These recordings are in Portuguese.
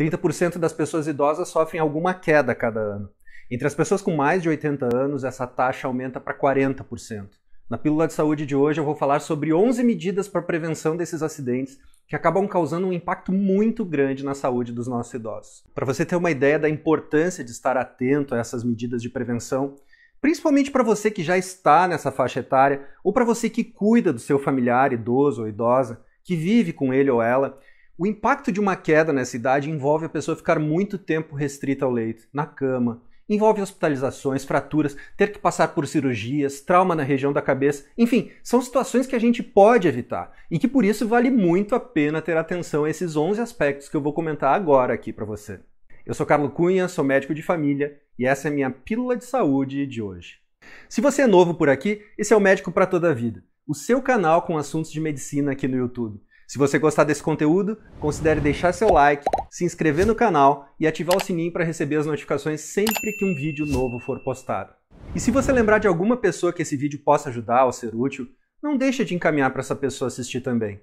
30% das pessoas idosas sofrem alguma queda cada ano. Entre as pessoas com mais de 80 anos, essa taxa aumenta para 40%. Na Pílula de Saúde de hoje, eu vou falar sobre 11 medidas para prevenção desses acidentes que acabam causando um impacto muito grande na saúde dos nossos idosos. Para você ter uma ideia da importância de estar atento a essas medidas de prevenção, principalmente para você que já está nessa faixa etária ou para você que cuida do seu familiar idoso ou idosa, que vive com ele ou ela, o impacto de uma queda nessa idade envolve a pessoa ficar muito tempo restrita ao leito, na cama, envolve hospitalizações, fraturas, ter que passar por cirurgias, trauma na região da cabeça, enfim, são situações que a gente pode evitar e que por isso vale muito a pena ter atenção a esses 11 aspectos que eu vou comentar agora aqui para você. Eu sou Carlo Cunha, sou médico de família e essa é a minha pílula de saúde de hoje. Se você é novo por aqui, esse é o Médico para toda a vida, o seu canal com assuntos de medicina aqui no YouTube. Se você gostar desse conteúdo, considere deixar seu like, se inscrever no canal e ativar o sininho para receber as notificações sempre que um vídeo novo for postado. E se você lembrar de alguma pessoa que esse vídeo possa ajudar ou ser útil, não deixe de encaminhar para essa pessoa assistir também.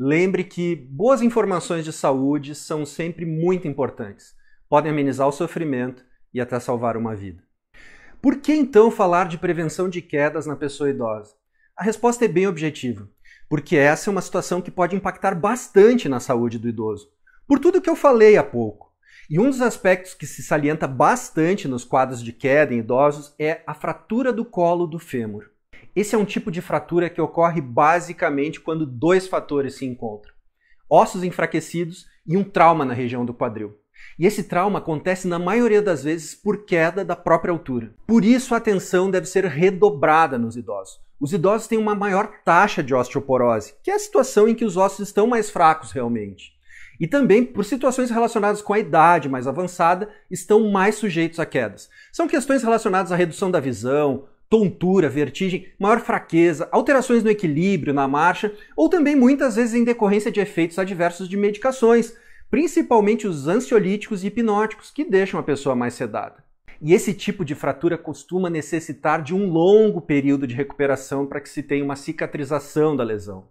Lembre que boas informações de saúde são sempre muito importantes. Podem amenizar o sofrimento e até salvar uma vida. Por que então falar de prevenção de quedas na pessoa idosa? A resposta é bem objetiva porque essa é uma situação que pode impactar bastante na saúde do idoso, por tudo que eu falei há pouco. E um dos aspectos que se salienta bastante nos quadros de queda em idosos é a fratura do colo do fêmur. Esse é um tipo de fratura que ocorre basicamente quando dois fatores se encontram: ossos enfraquecidos e um trauma na região do quadril. E esse trauma acontece na maioria das vezes por queda da própria altura. Por isso, a atenção deve ser redobrada nos idosos, os idosos têm uma maior taxa de osteoporose, que é a situação em que os ossos estão mais fracos realmente. E também, por situações relacionadas com a idade mais avançada, estão mais sujeitos a quedas. São questões relacionadas à redução da visão, tontura, vertigem, maior fraqueza, alterações no equilíbrio, na marcha, ou também muitas vezes em decorrência de efeitos adversos de medicações, principalmente os ansiolíticos e hipnóticos, que deixam a pessoa mais sedada. E esse tipo de fratura costuma necessitar de um longo período de recuperação para que se tenha uma cicatrização da lesão.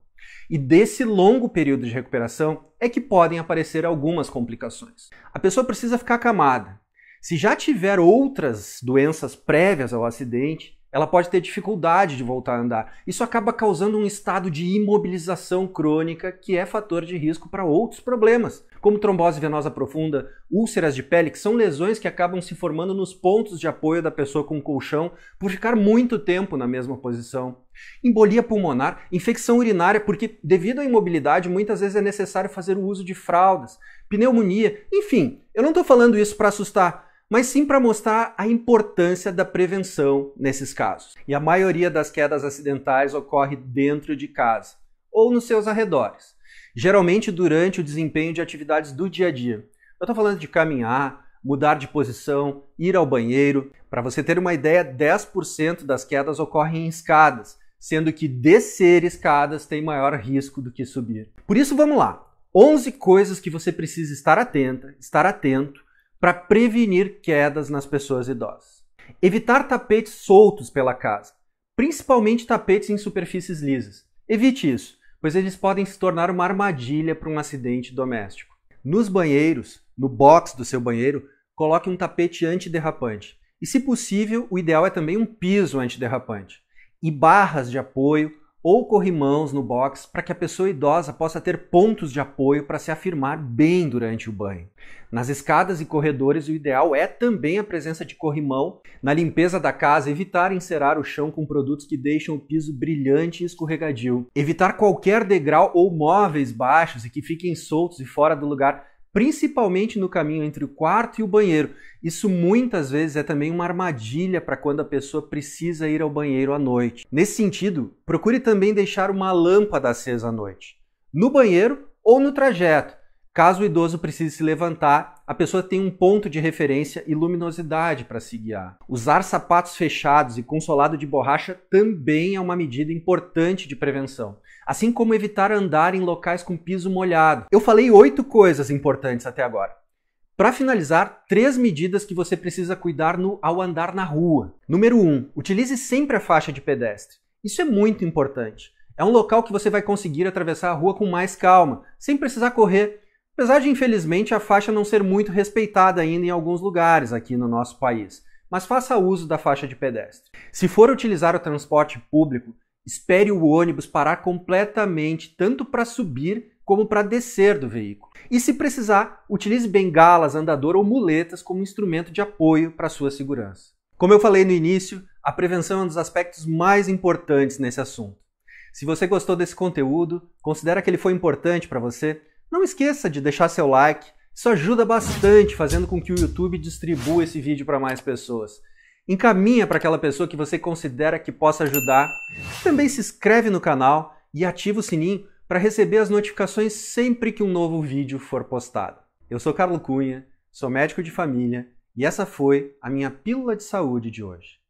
E desse longo período de recuperação é que podem aparecer algumas complicações. A pessoa precisa ficar acamada. Se já tiver outras doenças prévias ao acidente, ela pode ter dificuldade de voltar a andar. Isso acaba causando um estado de imobilização crônica que é fator de risco para outros problemas, como trombose venosa profunda, úlceras de pele, que são lesões que acabam se formando nos pontos de apoio da pessoa com colchão por ficar muito tempo na mesma posição. Embolia pulmonar, infecção urinária, porque devido à imobilidade muitas vezes é necessário fazer o uso de fraldas, pneumonia, enfim. Eu não estou falando isso para assustar, mas sim para mostrar a importância da prevenção nesses casos. E a maioria das quedas acidentais ocorre dentro de casa ou nos seus arredores, geralmente durante o desempenho de atividades do dia a dia. Eu estou falando de caminhar, mudar de posição, ir ao banheiro. Para você ter uma ideia, 10% das quedas ocorrem em escadas, sendo que descer escadas tem maior risco do que subir. Por isso, vamos lá. 11 coisas que você precisa estar atenta, estar atento para prevenir quedas nas pessoas idosas. Evitar tapetes soltos pela casa, principalmente tapetes em superfícies lisas. Evite isso, pois eles podem se tornar uma armadilha para um acidente doméstico. Nos banheiros, no box do seu banheiro, coloque um tapete antiderrapante. E, se possível, o ideal é também um piso antiderrapante. E barras de apoio ou corrimãos no box para que a pessoa idosa possa ter pontos de apoio para se afirmar bem durante o banho. Nas escadas e corredores, o ideal é também a presença de corrimão. Na limpeza da casa, evitar encerar o chão com produtos que deixam o piso brilhante e escorregadio. Evitar qualquer degrau ou móveis baixos e que fiquem soltos e fora do lugar principalmente no caminho entre o quarto e o banheiro. Isso muitas vezes é também uma armadilha para quando a pessoa precisa ir ao banheiro à noite. Nesse sentido, procure também deixar uma lâmpada acesa à noite, no banheiro ou no trajeto. Caso o idoso precise se levantar, a pessoa tem um ponto de referência e luminosidade para se guiar. Usar sapatos fechados e consolado de borracha também é uma medida importante de prevenção assim como evitar andar em locais com piso molhado. Eu falei oito coisas importantes até agora. Para finalizar, três medidas que você precisa cuidar no, ao andar na rua. Número 1. Um, utilize sempre a faixa de pedestre. Isso é muito importante. É um local que você vai conseguir atravessar a rua com mais calma, sem precisar correr. Apesar de, infelizmente, a faixa não ser muito respeitada ainda em alguns lugares aqui no nosso país. Mas faça uso da faixa de pedestre. Se for utilizar o transporte público, Espere o ônibus parar completamente, tanto para subir como para descer do veículo. E se precisar, utilize bengalas, andador ou muletas como instrumento de apoio para sua segurança. Como eu falei no início, a prevenção é um dos aspectos mais importantes nesse assunto. Se você gostou desse conteúdo, considera que ele foi importante para você, não esqueça de deixar seu like. Isso ajuda bastante fazendo com que o YouTube distribua esse vídeo para mais pessoas encaminha para aquela pessoa que você considera que possa ajudar. Também se inscreve no canal e ativa o sininho para receber as notificações sempre que um novo vídeo for postado. Eu sou Carlo Cunha, sou médico de família e essa foi a minha pílula de saúde de hoje.